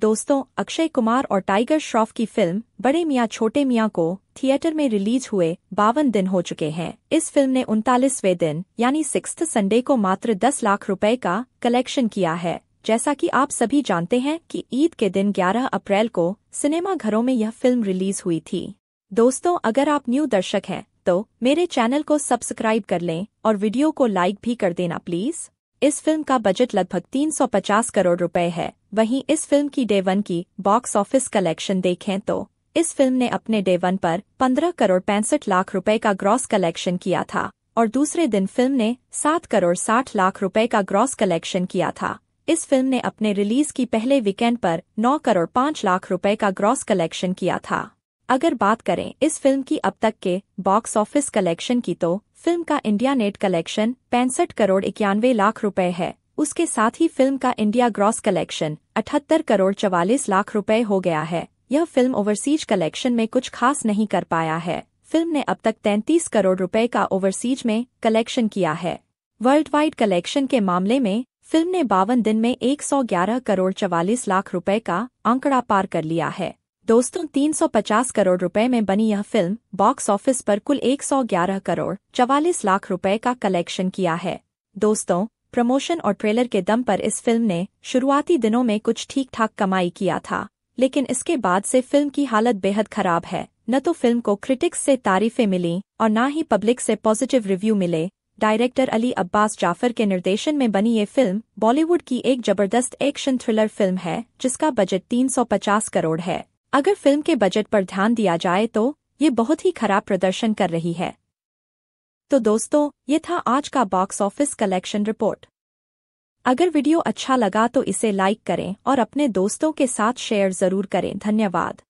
दोस्तों अक्षय कुमार और टाइगर श्रॉफ की फिल्म बड़े मियाँ छोटे मियाँ को थिएटर में रिलीज हुए बावन दिन हो चुके हैं इस फिल्म ने उनतालीसवें दिन यानी सिक्स संडे को मात्र दस लाख रुपए का कलेक्शन किया है जैसा कि आप सभी जानते हैं कि ईद के दिन 11 अप्रैल को सिनेमा घरों में यह फिल्म रिलीज हुई थी दोस्तों अगर आप न्यू दर्शक हैं तो मेरे चैनल को सब्सक्राइब कर लें और वीडियो को लाइक भी कर देना प्लीज़ इस फिल्म का बजट लगभग 350 करोड़ रुपए है वहीं इस फिल्म की डे वन की बॉक्स ऑफिस कलेक्शन देखें तो इस फिल्म ने अपने डे वन पर 15 करोड़ पैंसठ लाख रुपए का ग्रॉस कलेक्शन किया था और दूसरे दिन फिल्म ने 7 करोड़ साठ लाख रुपए का ग्रॉस कलेक्शन किया था इस फिल्म ने अपने रिलीज की पहले वीकेंड पर 9 करोड़ 5 लाख रुपए का ग्रॉस कलेक्शन किया था अगर बात करें इस फिल्म की अब तक के बॉक्स ऑफिस कलेक्शन की तो फिल्म का इंडिया नेट कलेक्शन पैंसठ करोड़ इक्यानवे लाख रुपए है उसके साथ ही फिल्म का इंडिया ग्रॉस कलेक्शन अठहत्तर करोड़ चवालीस लाख रुपए हो गया है यह फिल्म ओवरसीज कलेक्शन में कुछ खास नहीं कर पाया है फिल्म ने अब तक तैंतीस करोड़ रुपए का ओवरसीज में कलेक्शन किया है वर्ल्ड वाइड कलेक्शन के मामले में फिल्म ने बावन दिन में 111 करोड़ चवालीस लाख रुपए का आंकड़ा पार कर लिया है दोस्तों 350 करोड़ रुपए में बनी यह फिल्म बॉक्स ऑफिस पर कुल 111 करोड़ चवालीस लाख रुपए का कलेक्शन किया है दोस्तों प्रमोशन और ट्रेलर के दम पर इस फिल्म ने शुरुआती दिनों में कुछ ठीक ठाक कमाई किया था लेकिन इसके बाद से फिल्म की हालत बेहद खराब है न तो फिल्म को क्रिटिक्स से तारीफें मिली और न ही पब्लिक से पॉजिटिव रिव्यू मिले डायरेक्टर अली अब्बास जाफर के निर्देशन में बनी ये फिल्म बॉलीवुड की एक जबरदस्त एक्शन थ्रिलर फिल्म है जिसका बजट 350 करोड़ है अगर फिल्म के बजट पर ध्यान दिया जाए तो ये बहुत ही खराब प्रदर्शन कर रही है तो दोस्तों ये था आज का बॉक्स ऑफिस कलेक्शन रिपोर्ट अगर वीडियो अच्छा लगा तो इसे लाइक करें और अपने दोस्तों के साथ शेयर ज़रूर करें धन्यवाद